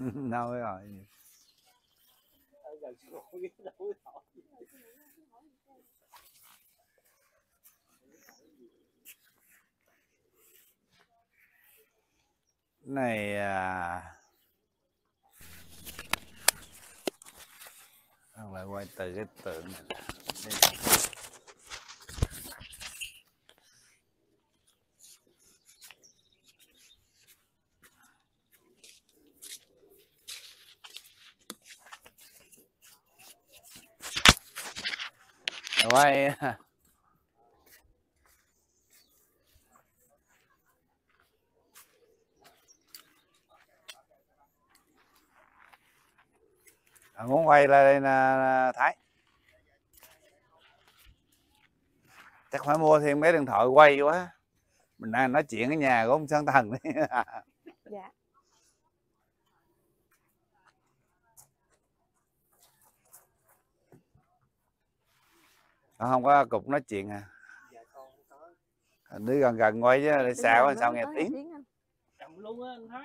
nào đâu rồi này à lại quay từ cái tượng này đây. rồi à, muốn quay là đây là thái chắc phải mua thêm mấy điện thoại quay quá mình đang nói chuyện ở nhà của ông sơn thần đấy dạ Ờ, không có cục nói chuyện à đứa dạ, gần gần ngồi chứ để xa, làm sao nghe tiếng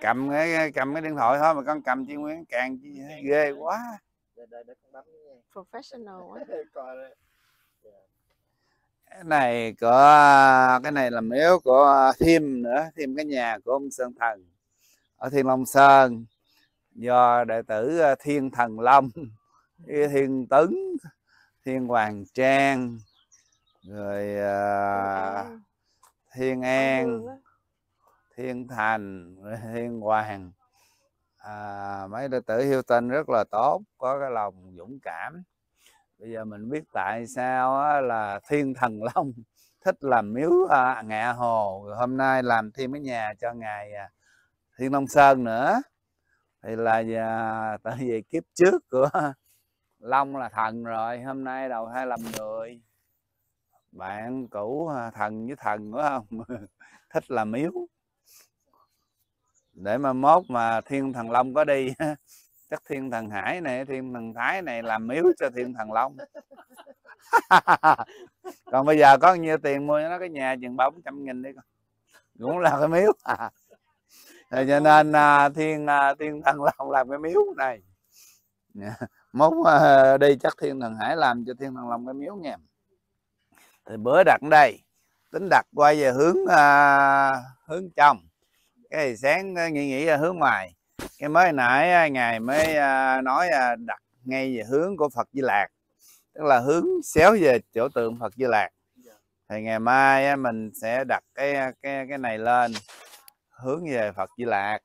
cầm cái cầm cái điện thoại thôi mà con cầm chi ừ. nguyên càng chi ghê quá professional quá dạ. cái này có cái này là miếu của thêm nữa thêm cái nhà của ông sơn thần ở thiên long sơn do đệ tử ờ, thiên thần long ừ. thiên tấn thiên hoàng trang rồi uh, thiên an thiên thành thiên hoàng à, mấy đệ tử hiêu tinh rất là tốt có cái lòng dũng cảm bây giờ mình biết tại sao á, là thiên thần long thích làm miếu à, ngạ hồ rồi hôm nay làm thêm cái nhà cho ngài à, thiên long sơn nữa thì là à, tại vì kiếp trước của long là thần rồi hôm nay đầu hai làm người bạn cũ à, thần với thần phải không thích làm miếu để mà mốt mà thiên thần long có đi chắc thiên thần hải này thiên thần thái này làm miếu cho thiên thần long còn bây giờ có nhiêu tiền mua nó cái nhà chừng bóng trăm nghìn đi con cũng là cái miếu à. cho nên à, thiên à, thiên thần long làm cái miếu này mốt ờ, đi chắc thiên thần hải làm cho thiên thần lòng cái miếu nghe thì bữa đặt đây tính đặt qua về hướng uh, hướng trong cái sáng nghĩ nghĩ ra hướng ngoài cái mới nãy ờ, ngày mới uh, nói uh, đặt ngay về hướng của phật di lạc tức là hướng xéo về chỗ tượng phật di lạc thì ngày mai mình sẽ đặt cái cái cái này lên hướng về phật di lạc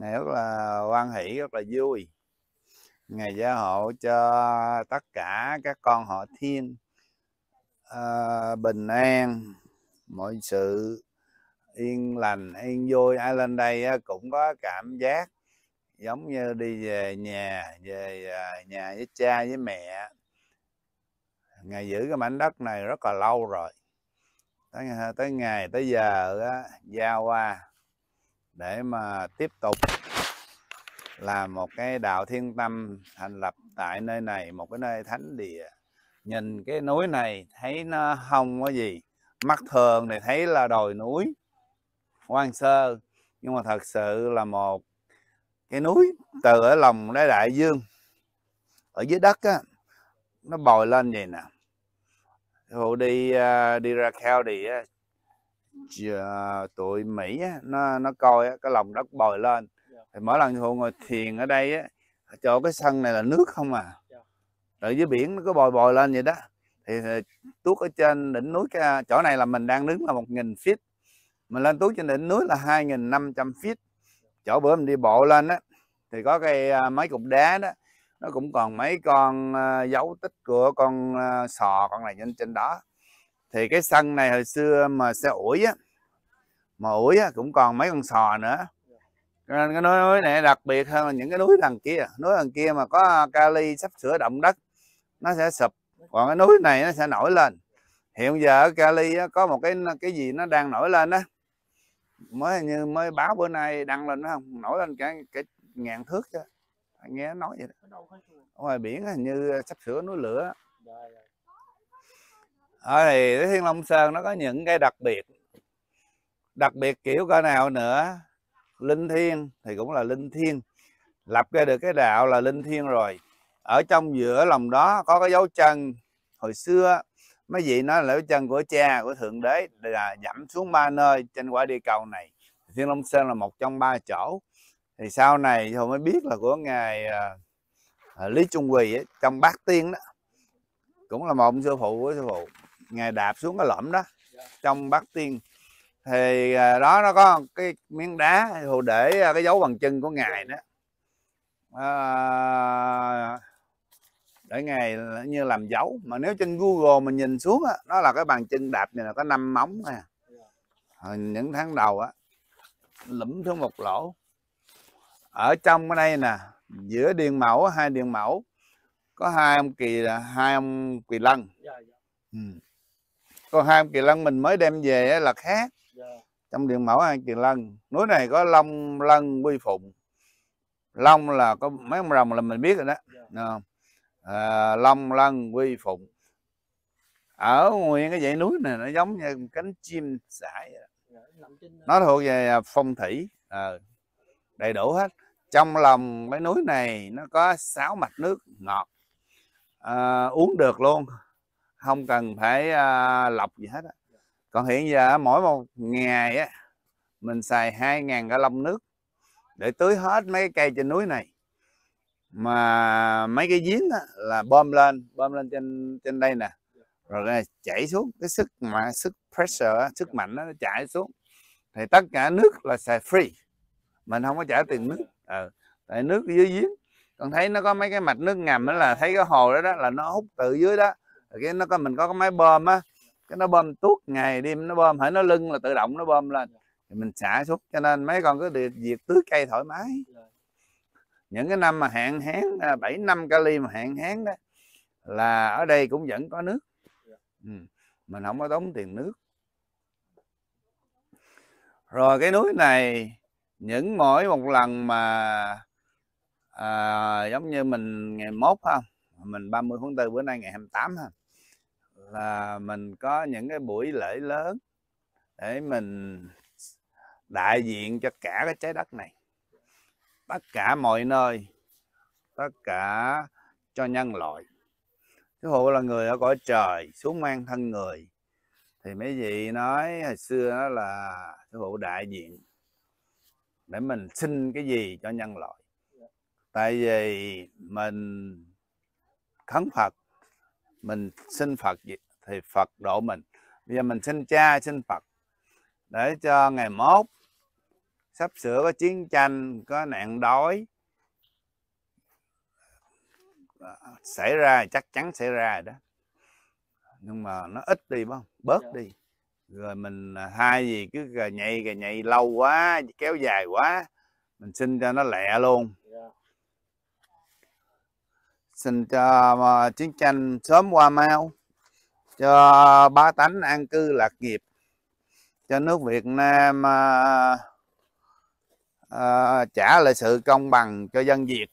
ngày rất là hoan hỷ rất là vui ngày gia hộ cho tất cả các con họ thiên à, bình an mọi sự yên lành yên vui ai lên đây cũng có cảm giác giống như đi về nhà về à, nhà với cha với mẹ ngày giữ cái mảnh đất này rất là lâu rồi tới à, tới ngày tới giờ giao qua để mà tiếp tục là một cái đạo thiên tâm thành lập tại nơi này một cái nơi thánh địa nhìn cái núi này thấy nó không có gì mắt thường thì thấy là đồi núi hoang sơ nhưng mà thật sự là một cái núi từ ở lòng đáy đại dương ở dưới đất á nó bồi lên vậy nè hộ đi à, đi ra khao thì tụi mỹ nó nó coi cái lòng đất bồi lên mỗi lần thụ ngồi thiền ở đây á chỗ cái sân này là nước không à dạ. ở dưới biển nó cứ bồi bồi lên vậy đó thì, thì tuốt ở trên đỉnh núi cái chỗ này là mình đang đứng là một nghìn feet mình lên tuốt trên đỉnh núi là hai nghìn năm trăm feet chỗ bữa mình đi bộ lên á thì có cái à, mấy cục đá đó nó cũng còn mấy con à, dấu tích của con à, sò con này trên trên đó thì cái sân này hồi xưa mà xe ủi á mà ủi á cũng còn mấy con sò nữa nên cái núi này đặc biệt hơn là những cái núi đằng kia núi đằng kia mà có kali sắp sửa động đất nó sẽ sụp còn cái núi này nó sẽ nổi lên hiện giờ ở kali có một cái cái gì nó đang nổi lên đó mới như mới báo bữa nay đăng lên nó không nổi lên cả cái ngàn thước chứ nghe nói vậy đó. ngoài biển hình như sắp sửa núi lửa dạ, dạ. ở thì cái thiên long sơn nó có những cái đặc biệt đặc biệt kiểu cỡ nào nữa linh thiên thì cũng là linh thiên lập ra được cái đạo là linh thiên rồi ở trong giữa lòng đó có cái dấu chân hồi xưa mấy vị nói là dấu chân của cha của thượng đế là dẫm xuống ba nơi trên quả địa cầu này thiên long sơn là một trong ba chỗ thì sau này tôi mới biết là của ngài uh, lý trung quỳ ấy, trong bát tiên đó cũng là một sư phụ của sư phụ ngài đạp xuống cái lõm đó trong bát tiên thì à, đó nó có cái miếng đá hồ để à, cái dấu bằng chân của ngài đó à, để ngài như làm dấu mà nếu trên google mình nhìn xuống á nó là cái bàn chân đạp này là có năm móng nè à, những tháng đầu á lũm xuống một lỗ ở trong cái đây nè giữa điền mẫu hai điền mẫu có hai ông kỳ là hai ông kỳ lân dạ, dạ. ừ. còn hai ông kỳ lân mình mới đem về là khác trong điện mẫu An Tiền Lân núi này có Long Lân Quy Phụng Long là có mấy con rồng là mình biết rồi đó yeah. Dạ. à, Long Lân Quy Phụng ở nguyên cái dãy núi này nó giống như cánh chim sải dạ, nó thuộc về à, phong thủy à, đầy đủ hết trong lòng cái núi này nó có sáu mạch nước ngọt à, uống được luôn không cần phải à, lọc gì hết á còn hiện giờ mỗi một ngày á mình xài 2.000 cái lông nước để tưới hết mấy cái cây trên núi này mà mấy cái giếng á, là bơm lên bơm lên trên trên đây nè rồi chảy xuống cái sức mà sức pressure sức mạnh nó chảy xuống thì tất cả nước là xài free mình không có trả tiền nước ừ. tại nước dưới giếng còn thấy nó có mấy cái mạch nước ngầm đó là thấy cái hồ đó đó là nó hút từ dưới đó cái nó có mình có cái máy bơm á cái nó bơm tuốt ngày đêm nó bơm hãy nó lưng là tự động nó bơm lên dạ. thì mình xả xuống cho nên mấy con cứ được diệt tưới cây thoải mái dạ. những cái năm mà hạn hán à, bảy năm kali mà hạn hán đó là ở đây cũng vẫn có nước dạ. ừ. mình không có tốn tiền nước rồi cái núi này những mỗi một lần mà à, giống như mình ngày mốt không mình 30 tháng 4 bữa nay ngày 28 ha là mình có những cái buổi lễ lớn để mình đại diện cho cả cái trái đất này tất cả mọi nơi tất cả cho nhân loại ví Hộ là người ở cõi trời xuống mang thân người thì mấy vị nói hồi xưa đó là ví Hộ đại diện để mình xin cái gì cho nhân loại dạ. tại vì mình khấn phật mình xin Phật thì Phật độ mình bây giờ mình xin cha xin Phật để cho ngày mốt sắp sửa có chiến tranh có nạn đói à, xảy ra chắc chắn xảy ra đó nhưng mà nó ít đi không bớt dạ. đi rồi mình à, hai gì cứ gà nhạy lâu quá kéo dài quá mình xin cho nó lẹ luôn dạ xin cho ờ, chiến tranh sớm qua mau cho ba tánh an cư lạc nghiệp cho nước Việt Nam à, à, trả lại sự công bằng cho dân Việt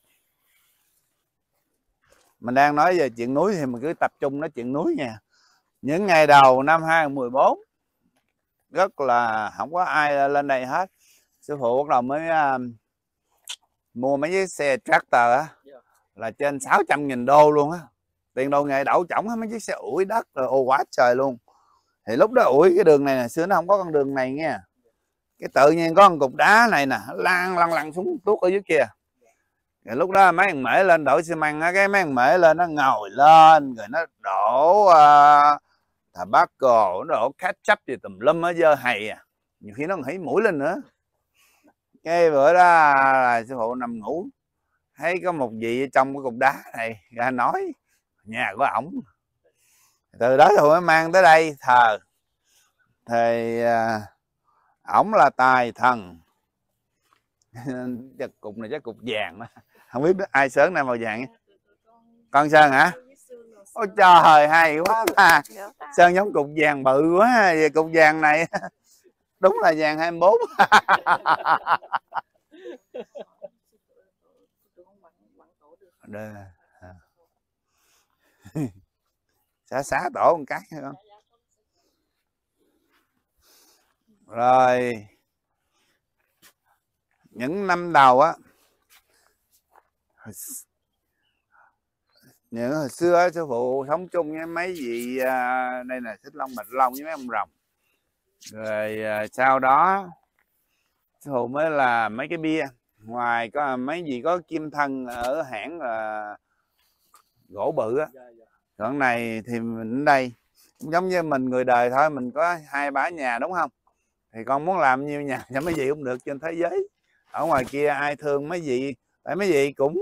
mình đang nói về chuyện núi thì mình cứ tập trung nói chuyện núi nha những ngày đầu năm 2014 rất là không có ai lên đây hết sư phụ bắt đầu mới à, mua mấy cái xe tractor á là trên 600 nghìn đô luôn á tiền đồ nghề đậu chổng mấy chiếc xe ủi đất rồi ô quá trời luôn thì lúc đó ủi cái đường này nè xưa nó không có con đường này nghe cái tự nhiên có con cục đá này nè lan lăn lăn xuống tuốt ở dưới kia rồi lúc đó mấy thằng mễ lên đổi xi măng á cái mấy thằng mễ lên nó ngồi lên rồi nó đổ uh, tobacco nó đổ khát chấp gì tùm lum á dơ hay à nhiều khi nó còn thấy mũi lên nữa cái bữa đó là sư phụ nằm ngủ thấy có một vị ở trong cái cục đá này ra nói nhà của ổng từ đó tôi mới mang tới đây thờ thì à, ổng là tài thần chắc cục này chắc cục vàng đó. không biết ai sớm nay màu vàng con sơn hả ôi trời hay quá ta sơn giống cục vàng bự quá về cục vàng này đúng là vàng 24 đó à. xá xả xả tổ một cái không rồi những năm đầu á những hồi xưa á, sư phụ sống chung với mấy vị à, đây là xích long bạch long với mấy ông rồng rồi à, sau đó sư phụ mới là mấy cái bia ngoài có mấy gì có kim thân ở hãng là gỗ bự á dạ, dạ. còn này thì mình ở đây giống như mình người đời thôi mình có hai bả nhà đúng không thì con muốn làm nhiêu nhà cho mấy vị cũng được trên thế giới ở ngoài kia ai thương mấy vị tại mấy vị cũng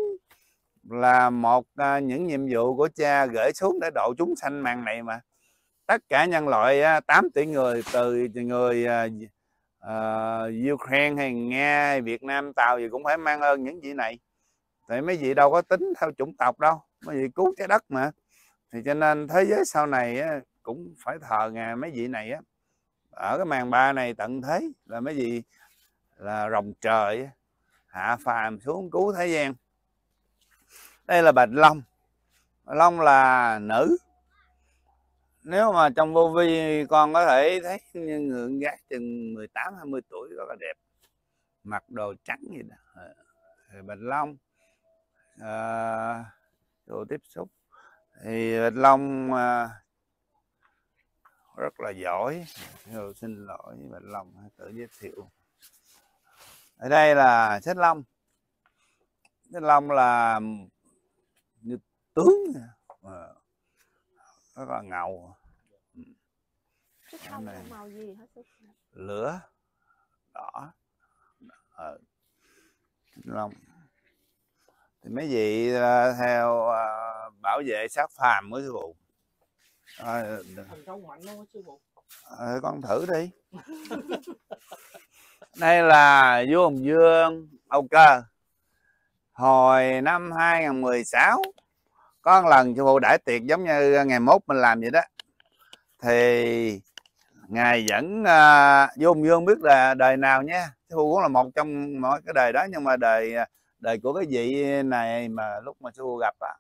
là một à, những nhiệm vụ của cha gửi xuống để độ chúng sanh màn này mà tất cả nhân loại 8 tỷ người từ người à, uh, Ukraine hay Nga hay Việt Nam Tàu gì cũng phải mang ơn những vị này tại mấy vị đâu có tính theo chủng tộc đâu mấy vị cứu trái đất mà thì cho nên thế giới sau này á, cũng phải thờ ngài mấy vị này á ở cái màn ba này tận thế là mấy vị là rồng trời hạ phàm xuống cứu thế gian đây là bạch long long là nữ nếu mà trong vô vi con có thể thấy người gái chừng 18 20 tuổi rất là đẹp mặc đồ trắng gì đó ờ, bạch long à, đồ tiếp xúc thì bạch long à, rất là giỏi rồi xin lỗi bạch long tự giới thiệu ở đây là xích long xích long là như tướng nó có ngầu ừ. không này. màu gì hết lửa đỏ ờ. long thì mấy vị ờ, theo uh, bảo vệ sát phàm mới sư phụ à, con thử đi đây là vua hùng dương ok hồi năm 2016 có một lần sư phụ đãi tiệc giống như ờ, ngày mốt mình làm vậy đó thì ngài vẫn uh, vô dương biết là đời nào nhé sư phụ cũng là một trong mọi cái đời đó nhưng mà đời ờ, đời của cái vị này mà lúc mà sư phụ gặp à,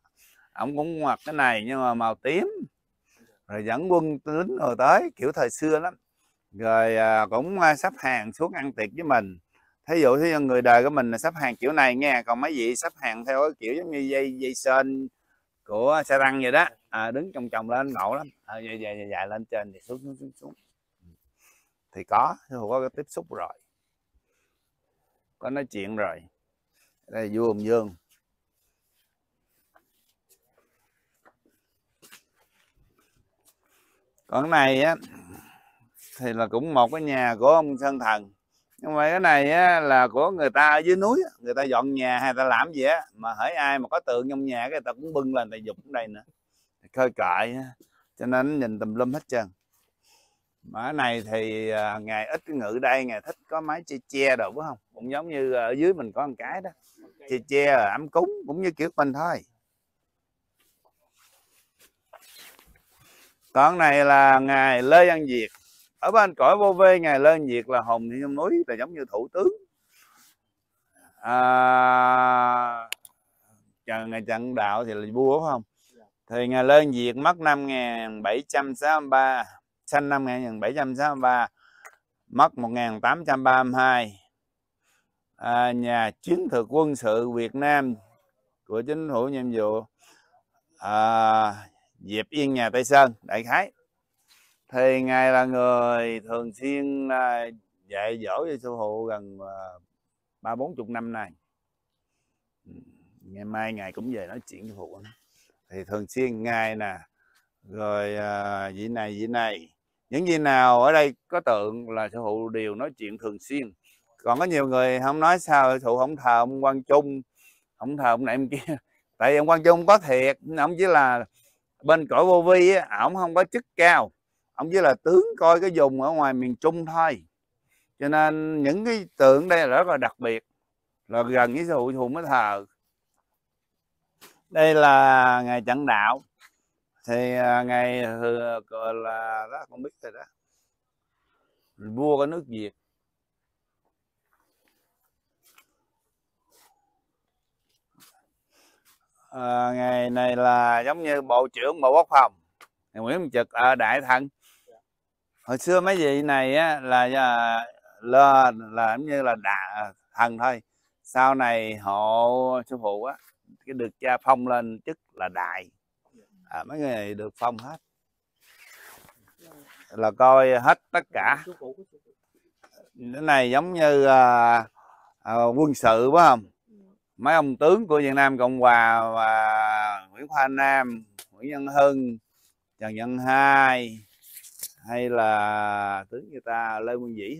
ông cũng mặc cái này nhưng mà màu tím rồi dẫn quân lính rồi tới kiểu thời xưa lắm rồi à, cũng à, sắp hàng xuống ăn tiệc với mình thí dụ thí dụ người đời của mình là sắp hàng kiểu này nghe còn mấy vị sắp hàng theo cái kiểu giống như dây dây sên của xe tăng vậy đó à, đứng chồng chồng lên ngộ lắm à, dài, dài dài dài lên trên thì xuống xuống xuống, xuống. thì có có cái tiếp xúc rồi có nói chuyện rồi đây vua hùng dương còn này á thì là cũng một cái nhà của ông sơn thần nhưng mà cái này á, là của người ta ở dưới núi người ta dọn nhà hay ta làm gì á mà hỡi ai mà có tượng trong nhà cái ta cũng bưng lên ta dục ở đây nữa khơi cậy cho nên nhìn tùm lum hết trơn mà cái này thì à, ngày ít ngự đây ngày thích có máy che che đồ phải không cũng giống như à, ở dưới mình có một cái đó che che ấm cúng cũng như kiểu mình thôi còn này là ngài Lê Văn Việt ở bên cõi vô vê ngày lên diệt là hồng thiên núi là giống như thủ tướng à, trần ngài trận đạo thì là vua phải không thì ngày lên diệt mất năm 1763 sinh năm 1763 mất 1832 à, nhà chiến lược quân sự Việt Nam của chính phủ nhiệm vụ à, Diệp Yên nhà Tây Sơn đại khái thì ngài là người thường xuyên à, dạy dỗ cho sư phụ gần à, ba bốn chục năm nay ngày mai ngài cũng về nói chuyện với phụ thì thường xuyên ngài nè rồi à, vị này vị này những gì nào ở đây có tượng là sư phụ đều nói chuyện thường xuyên còn có nhiều người không nói sao sư phụ không thờ ông quan trung không thờ ông này ông kia tại vì ông quan trung có thiệt ông chỉ là bên cõi vô vi á ổng không có chức cao ông chỉ là tướng coi cái vùng ở ngoài miền trung thôi cho nên những cái tượng đây là rất là đặc biệt là gần với hội thụ mới thờ đây là ngày Chẳng đạo thì à, ngày là đó không biết rồi đó vua của nước việt à, ngày này là giống như bộ trưởng bộ quốc phòng ngày nguyễn minh trực ở đại thần hồi xưa mấy vị này á, là là là giống như là đà à, thần thôi sau này hộ sư phụ á cái được cha phong lên chức là đại à, mấy người được phong hết là coi hết tất cả cái này giống như à, à, quân sự phải không mấy ông tướng của Việt Nam Cộng Hòa và Nguyễn Khoa Nam Nguyễn Văn Hưng Trần Văn Hai hay là tướng người ta lê nguyên vĩ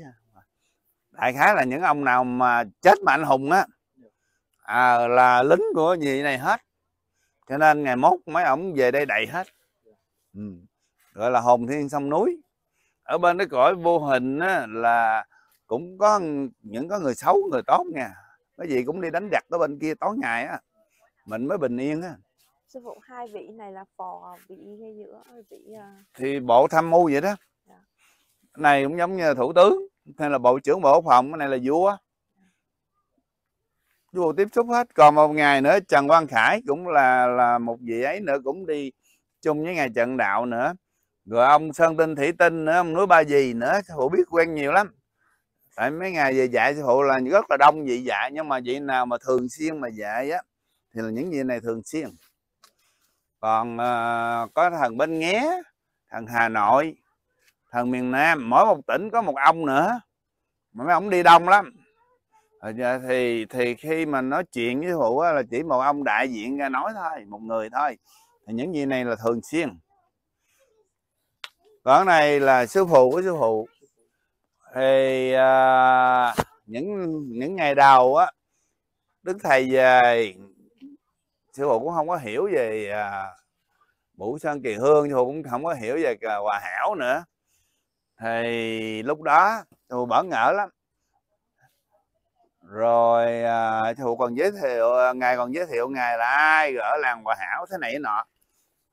đại khái là những ông nào mà chết mà anh hùng á à, là lính của vị này hết cho nên ngày mốt mấy ổng về đây đầy hết ừ. gọi là hồn thiên sông núi ở bên cái cõi vô hình á, là cũng có những có người xấu người tốt nha cái gì cũng đi đánh giặc ở bên kia tối ngày á mình mới bình yên á sư phụ hai vị này là phò vị hay giữa vị à, thì bộ tham mưu vậy đó dạ. này cũng giống như là thủ tướng hay là bộ trưởng bộ phòng cái này là vua dạ. vua tiếp xúc hết còn một ngày nữa trần quang khải cũng là là một vị ấy nữa cũng đi chung với ngài trận đạo nữa rồi ông sơn tinh thủy tinh nữa ông núi ba gì nữa sư phụ biết quen nhiều lắm tại mấy ngày về dạy sư phụ là rất là đông vị dạy nhưng mà vị nào mà thường xuyên mà dạy á thì là những vị này thường xuyên còn uh, có thần bên nghé thần hà nội thần miền nam mỗi một tỉnh có một ông nữa mà mấy ông đi đông lắm ờ, dạ, thì thì khi mà nói chuyện với phụ là chỉ một ông đại diện ra nói thôi một người thôi thì những gì này là thường xuyên còn này là sư phụ của sư phụ thì à, những những ngày đầu á đức thầy về sư phụ cũng không có hiểu về à, Bủ Sơn Kỳ Hương sư phụ cũng không có hiểu về à, Hòa Hảo nữa thì lúc đó sư phụ bỡ ngỡ lắm rồi à, sư phụ còn giới thiệu à, ngài còn giới thiệu ngài là ai ở làng Hòa Hảo thế này thế nọ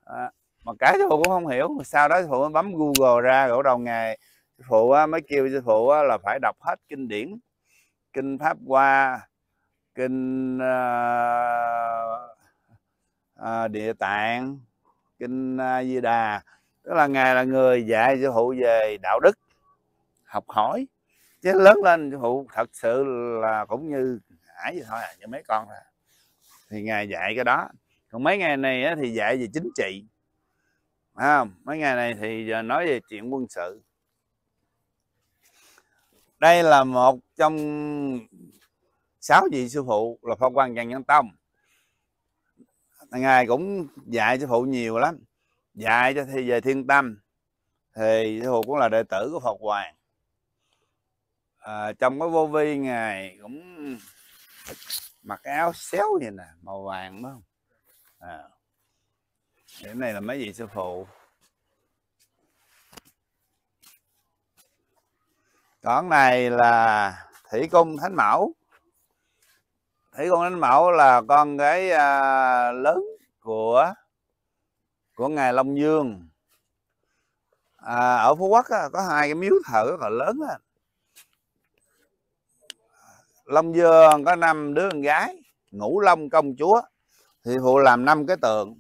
à, mà cái sư phụ cũng không hiểu sau đó sư phụ mới bấm Google ra gỗ đầu ngài sư phụ à, mới kêu sư phụ à, là phải đọc hết kinh điển kinh Pháp Hoa kinh uh, À, địa tạng kinh à, di đà tức là ngài là người dạy sư phụ về đạo đức học hỏi chứ lớn lên sư phụ thật sự là cũng như ải vậy thôi à, như mấy con à. thì ngài dạy cái đó còn mấy ngày này thì dạy về chính trị à, mấy ngày này thì giờ nói về chuyện quân sự đây là một trong sáu vị sư phụ là phong quan Trần Nhân Tông ngài cũng dạy cho phụ nhiều lắm dạy cho thì về thiên tâm thì sư phụ cũng là đệ tử của phật hoàng à, trong cái vô vi ngài cũng mặc áo xéo vậy nè màu vàng đúng không à. cái này là mấy vị sư phụ còn này là thủy cung thánh mẫu Thủy con Đánh Mẫu là con gái à, lớn của của ngài Long Dương à, ở Phú Quốc á, có hai cái miếu thờ rất là lớn á. Long Dương có năm đứa con gái Ngũ Long công chúa thì phụ làm năm cái tượng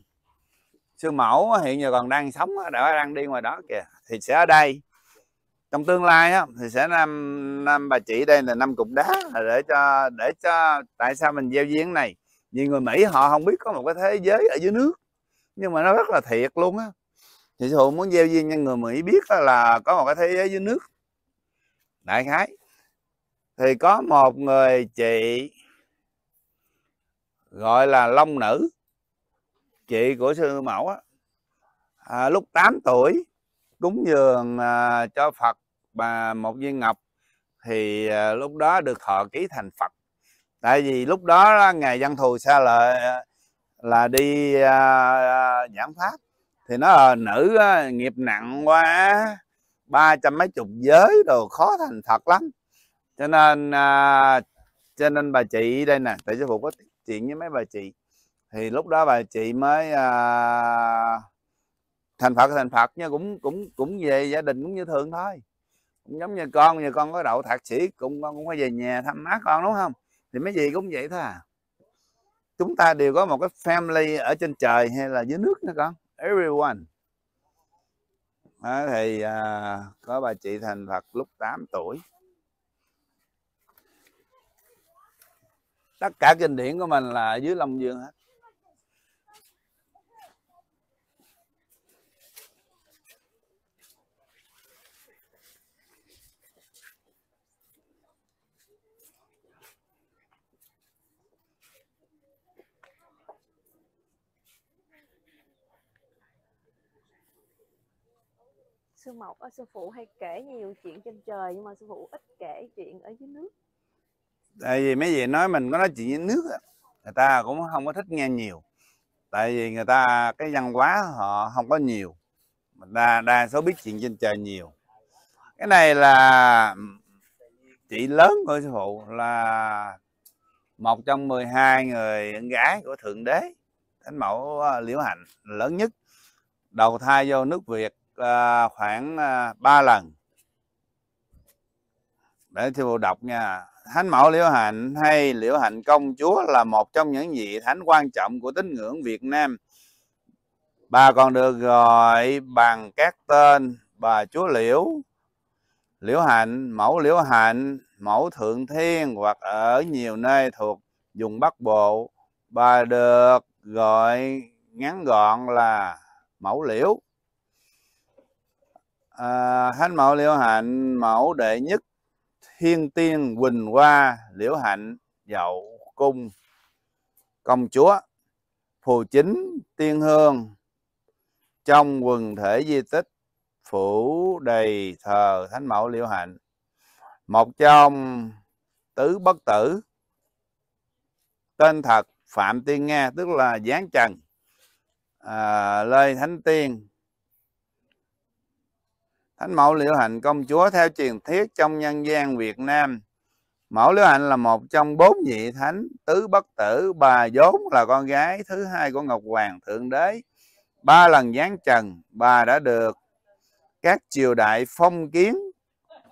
sư mẫu hiện giờ còn đang sống đã đang đi ngoài đó kìa thì sẽ ở đây trong tương lai á, thì sẽ năm năm bà chỉ đây là năm cục đá là để cho để cho tại sao mình gieo duyên này vì người Mỹ họ không biết có một cái thế giới ở dưới nước nhưng mà nó rất là thiệt luôn á thì thụ muốn gieo duyên cho người Mỹ biết là có một cái thế giới dưới nước đại khái thì có một người chị gọi là Long Nữ chị của sư mẫu á à, lúc 8 tuổi cúng dường à, cho Phật bà một viên ngọc thì à, lúc đó được thọ ký thành Phật tại vì lúc đó ngài văn thù xa lợi à, là đi giảng pháp thì nó nữ nghiệp nặng quá ba trăm mấy chục giới đồ khó thành Phật lắm cho nên cho nên bà chị đây nè tại sư phụ có chuyện với mấy bà chị thì lúc đó bà chị mới à, thành phật thành phật nha cũng cũng cũng về gia đình cũng như thường thôi cũng giống như con như con có đậu thạc sĩ cũng con cũng phải về nhà thăm má con đúng không thì mấy gì cũng vậy thôi à chúng ta đều có một cái family ở trên trời hay là dưới nước nữa con everyone đó, thì à, có bà chị thành Phật lúc 8 tuổi tất cả kinh điển của mình là dưới lòng dương hết sư mộc ờ, sư phụ hay kể nhiều chuyện trên trời nhưng mà sư phụ ít kể chuyện ở dưới nước tại vì mấy vị nói mình có nói chuyện dưới nước người ta cũng không có thích nghe nhiều tại vì người ta cái văn hóa họ không có nhiều mình đa đa số biết chuyện trên trời nhiều cái này là chị lớn của sư phụ là một trong 12 người con gái của thượng đế thánh mẫu ờ, liễu hạnh lớn nhất đầu thai vô nước việt à, khoảng à, 3 lần để sư phụ đọc nha thánh mẫu liễu hạnh hay liễu hạnh công chúa là một trong những vị thánh quan trọng của tín ngưỡng việt nam bà còn được gọi bằng các tên bà chúa liễu liễu hạnh mẫu liễu hạnh mẫu thượng thiên hoặc ở nhiều nơi thuộc vùng bắc bộ bà được gọi ngắn gọn là mẫu liễu à, Hán Mậu Liễu Hạnh Mẫu Đệ Nhất Thiên Tiên Quỳnh Hoa Liễu Hạnh Dậu Cung Công Chúa Phù Chính Tiên Hương Trong quần thể di tích Phủ đầy thờ Thánh Mẫu Liễu Hạnh Một trong tứ bất tử Tên thật Phạm Tiên Nga tức là Giáng Trần à, Lê Thánh Tiên Thánh mẫu Liễu Hạnh công chúa theo truyền thuyết trong nhân gian Việt Nam. Mẫu Liễu Hạnh là một trong bốn vị thánh tứ bất tử, bà vốn là con gái thứ hai của Ngọc Hoàng Thượng Đế. Ba lần giáng trần, bà đã được các triều đại phong kiến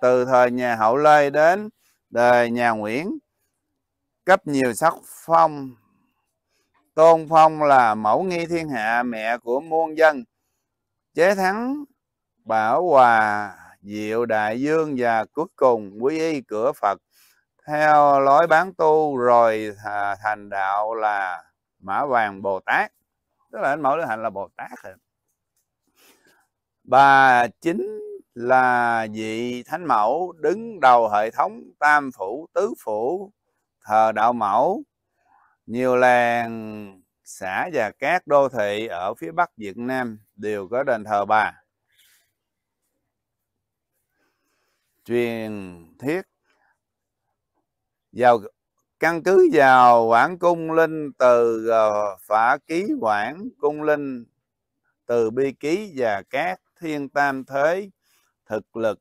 từ thời nhà Hậu Lê đến đời nhà Nguyễn cấp nhiều sắc phong Tôn Phong là mẫu nghi thiên hạ mẹ của muôn dân. Chế thắng bảo hòa diệu đại dương và cuối cùng quý y cửa Phật theo lối bán tu rồi à, thành đạo là mã vàng Bồ Tát tức là anh mẫu đức hạnh là Bồ Tát rồi. bà chính là vị thánh mẫu đứng đầu hệ thống tam phủ tứ phủ thờ đạo mẫu nhiều làng xã và các đô thị ở phía bắc Việt Nam đều có đền thờ bà truyền thuyết vào căn cứ vào quảng cung linh từ ờ, phả ký quảng cung linh từ bi ký và các thiên tam thế thực lực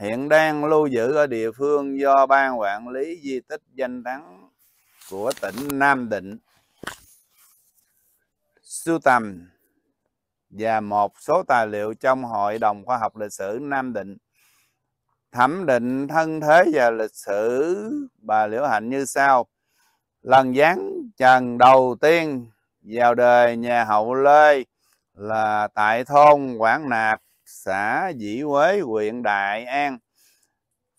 hiện đang lưu giữ ở địa phương do ban quản lý di tích danh thắng của tỉnh Nam Định sưu tầm và một số tài liệu trong Hội đồng Khoa học Lịch sử Nam Định thẩm định thân thế và lịch sử bà liễu hạnh như sau lần giáng trần đầu tiên vào đời nhà hậu lê là tại thôn quảng nạp xã dĩ quế huyện đại an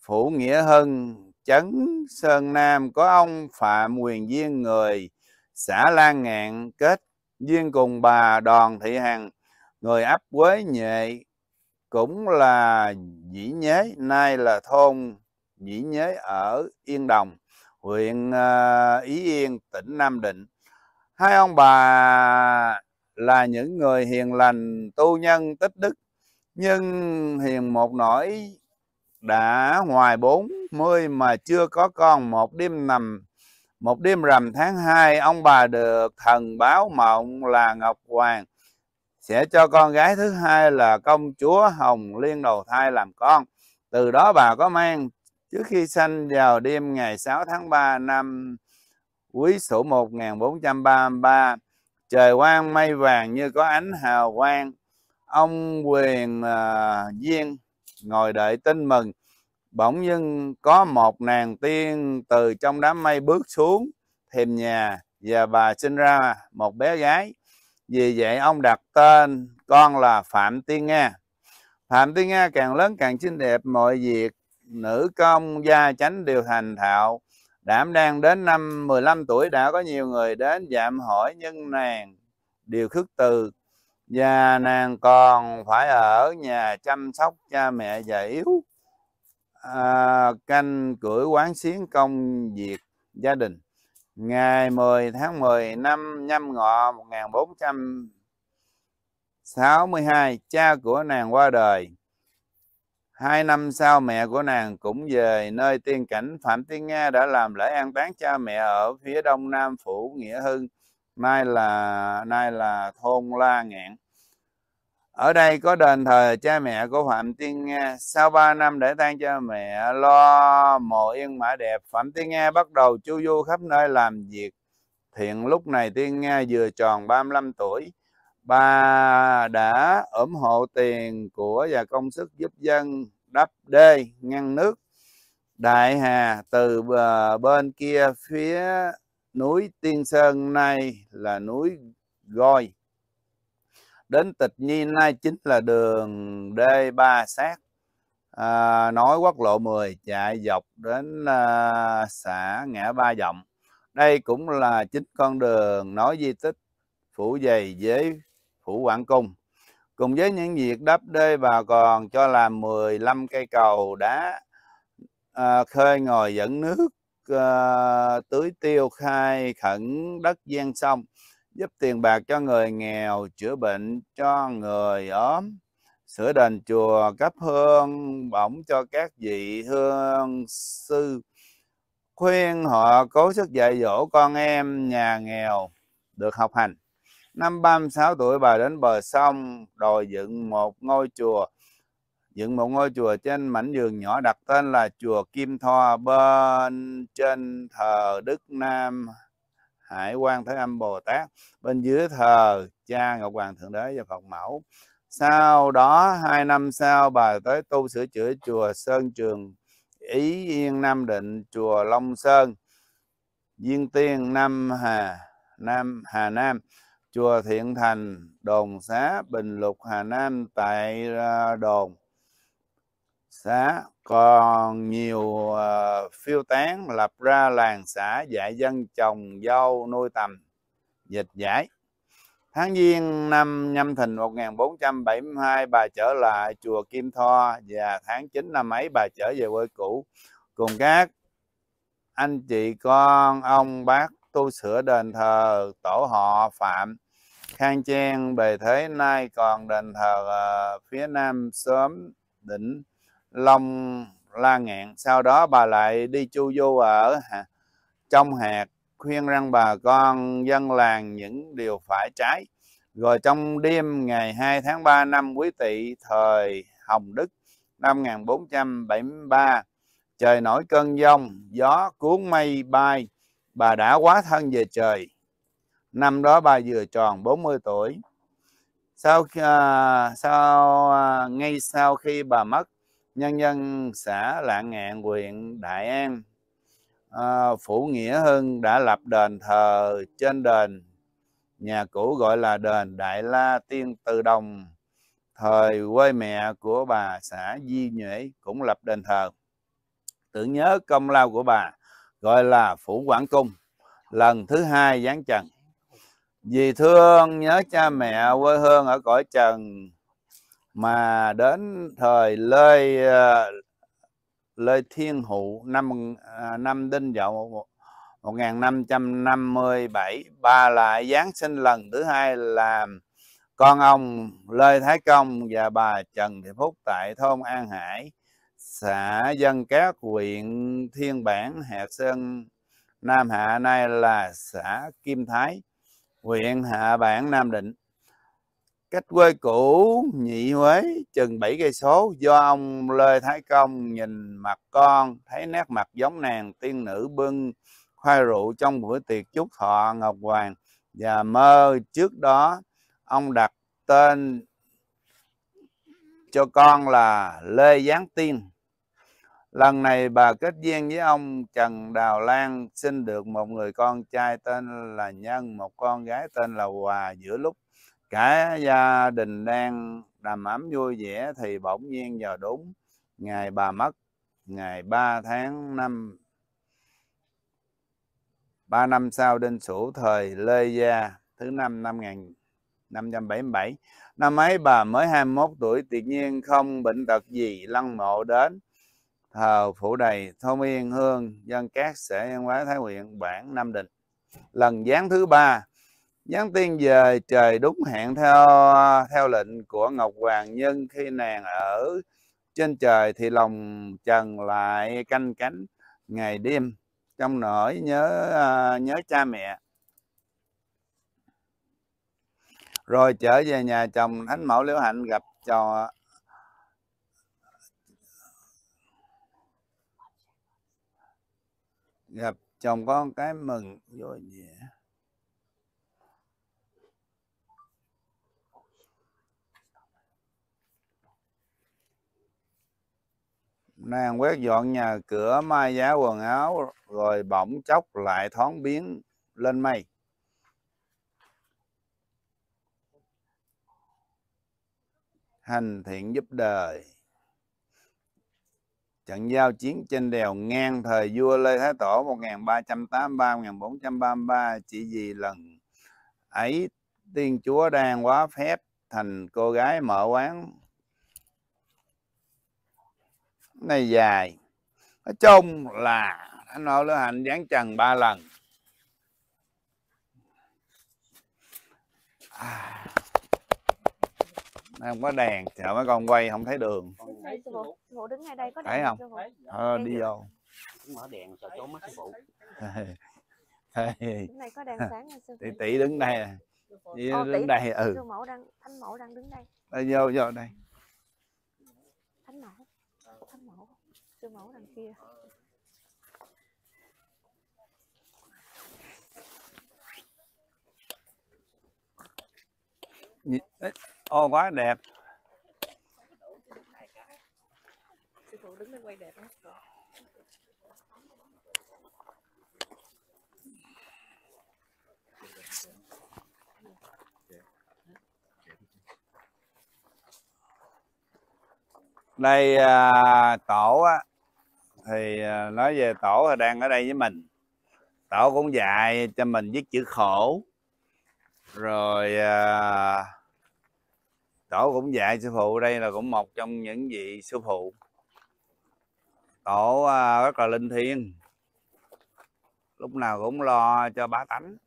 phủ nghĩa hưng chấn sơn nam có ông phạm quyền viên người xã lan ngạn kết duyên cùng bà đoàn thị hằng người ấp quế nhệ cũng là Nhĩ Nhế, nay là thôn Nhĩ Nhế ở Yên Đồng, huyện ờ, Ý Yên, tỉnh Nam Định. Hai ông bà là những người hiền lành, tu nhân, tích đức, nhưng hiền một nỗi đã ngoài 40 mà chưa có con một đêm nằm một đêm rằm tháng 2 ông bà được thần báo mộng là Ngọc Hoàng sẽ cho con gái thứ hai là công chúa Hồng Liên đầu thai làm con. Từ đó bà có mang trước khi sanh vào đêm ngày 6 tháng 3 năm quý sửu 1433 trời quang mây vàng như có ánh hào quang ông quyền uh, viên ngồi đợi tin mừng bỗng dưng có một nàng tiên từ trong đám mây bước xuống thềm nhà và bà sinh ra một bé gái vì vậy ông đặt tên con là Phạm Tiên Nga. Phạm Tiên Nga càng lớn càng xinh đẹp mọi việc, nữ công gia chánh điều thành thạo. Đảm đang đến năm 15 tuổi đã có nhiều người đến dạm hỏi nhân nàng điều khước từ và nàng còn phải ở nhà chăm sóc cha mẹ già yếu à, canh cửa quán xiến công việc gia đình ngày 10 tháng 10 năm nhâm ngọ 1462 cha của nàng qua đời hai năm sau mẹ của nàng cũng về nơi tiên cảnh Phạm Tiên Nga đã làm lễ an táng cha mẹ ở phía đông nam phủ Nghĩa Hưng nay là nay là thôn La Ngạn ở đây có đền thờ cha mẹ của Phạm Tiên nghe Sau 3 năm để tang cha mẹ lo mộ yên mã đẹp, Phạm Tiên nghe bắt đầu chu du khắp nơi làm việc thiện. Lúc này Tiên nghe vừa tròn 35 tuổi. Bà đã ủng hộ tiền của và công sức giúp dân đắp đê, ngăn nước. Đại Hà từ bên kia phía núi Tiên Sơn nay là núi Goi đến tịch nhi nay chính là đường D3 sát à, nói quốc lộ 10 chạy dọc đến à, xã ngã ba dặm đây cũng là chính con đường nói di tích phủ dày với phủ quảng cung cùng với những việc đắp đê và còn cho làm 15 cây cầu đá à, khơi ngồi dẫn nước à, tưới tiêu khai khẩn đất gian sông giúp tiền bạc cho người nghèo, chữa bệnh cho người ốm, sửa đền chùa, cấp hương bổng cho các vị hương sư, khuyên họ cố sức dạy dỗ con em nhà nghèo được học hành. Năm 36 tuổi bà đến bờ sông đòi dựng một ngôi chùa, dựng một ngôi chùa trên mảnh vườn nhỏ đặt tên là chùa Kim Thoa bên trên thờ Đức Nam Hải Quang Thế Âm Bồ Tát bên dưới thờ cha Ngọc Hoàng Thượng Đế và Phật Mẫu. Sau đó hai năm sau bà tới tu sửa chữa chùa Sơn Trường Ý Yên Nam Định, chùa Long Sơn, Diên Tiên Nam Hà Nam Hà Nam, chùa Thiện Thành, Đồn Xá, Bình Lục Hà Nam tại Đồn xã còn nhiều uh, phiêu tán lập ra làng xã dạy dân trồng rau nuôi tầm dịch giải tháng giêng năm nhâm thìn 1472 bà trở lại chùa Kim Thoa và tháng 9 năm ấy bà trở về quê cũ cùng các anh chị con ông bác tu sửa đền thờ tổ họ Phạm khang trang bề thế nay còn đền thờ uh, phía nam sớm đỉnh long la ngạn sau đó bà lại đi chu du ở trong hạt khuyên răng bà con dân làng những điều phải trái rồi trong đêm ngày 2 tháng 3 năm quý tỵ thời Hồng Đức năm 1473 trời nổi cơn giông gió cuốn mây bay bà đã quá thân về trời năm đó bà vừa tròn 40 tuổi sau uh, sau uh, ngay sau khi bà mất nhân dân xã Lạng Ngạn huyện Đại An à, Phủ Nghĩa Hưng đã lập đền thờ trên đền nhà cũ gọi là đền Đại La Tiên Từ Đồng thời quê mẹ của bà xã Di Nhuệ cũng lập đền thờ tưởng nhớ công lao của bà gọi là Phủ Quảng Cung lần thứ hai giáng trần vì thương nhớ cha mẹ quê hương ở cõi trần mà đến thời Lê ờ, Lê Thiên Hữu năm ờ, năm Đinh Dậu 1557 bà lại giáng sinh lần thứ hai là con ông Lê Thái Công và bà Trần Thị Phúc tại thôn An Hải, xã Dân Cát, huyện Thiên Bản, Hạ Sơn, Nam Hạ nay là xã Kim Thái, huyện Hạ Bản, Nam Định cách quê cũ nhị huế chừng bảy cây số do ông lê thái công nhìn mặt con thấy nét mặt giống nàng tiên nữ bưng khoai rượu trong buổi tiệc chúc thọ ngọc hoàng và mơ trước đó ông đặt tên cho con là lê giáng tiên lần này bà kết duyên với ông trần đào lan xin được một người con trai tên là nhân một con gái tên là hòa giữa lúc cả gia đình đang đầm ấm vui vẻ thì bỗng nhiên giờ đúng ngày bà mất ngày 3 tháng 5 3 năm sau đinh sửu thời Lê Gia thứ năm năm 1577 năm ấy bà mới 21 tuổi tự nhiên không bệnh tật gì lăng mộ đến thờ phủ đầy thôn Yên Hương dân các sẽ Yên Hóa Thái huyện Bản Nam Định lần giáng thứ ba nhắn tin về trời đúng hẹn theo theo lệnh của Ngọc Hoàng Nhân khi nàng ở trên trời thì lòng trần lại canh cánh ngày đêm trong nỗi nhớ à, nhớ cha mẹ rồi trở về nhà chồng thánh mẫu liễu hạnh gặp trò gặp chồng con cái mừng vui vẻ nàng quét dọn nhà cửa mai giá quần áo rồi bỗng chốc lại thoáng biến lên mây hành thiện giúp đời trận giao chiến trên đèo ngang thời vua Lê Thái Tổ 1383-1433 chỉ vì lần ấy tiên chúa đang quá phép thành cô gái mở quán này dài nói chung là anh hậu lữ hành giáng trần ba lần à, không có đèn sợ mấy con quay không thấy đường thấy không ờ, đi vô mở đèn sợ trốn mất sư phụ tỷ tỷ đứng đây à. đứng đây ừ sư mẫu đang thánh mẫu đang đứng đây à, vô vô đây siêu máu đằng kia ô quá đẹp sư phụ đứng lên quay đẹp lắm đây à, tổ á, thì à, nói về tổ đang ở đây với mình tổ cũng dạy cho mình viết chữ khổ rồi à, tổ cũng dạy sư phụ đây là cũng một trong những vị sư phụ tổ à, rất là linh thiêng lúc nào cũng lo cho bá tánh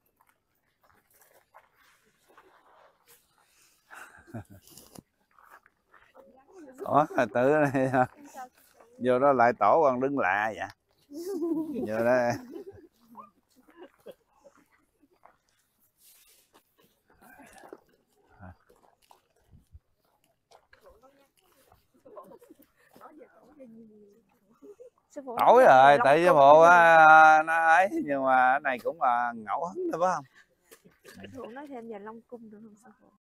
Ủa, tử này vô đó lại tổ con đứng lạ vậy vô đó tối rồi tại với bộ à, à, nó ấy nhưng mà cái này cũng là ngẫu hứng thôi phải không thầy nói thêm về long cung được không sao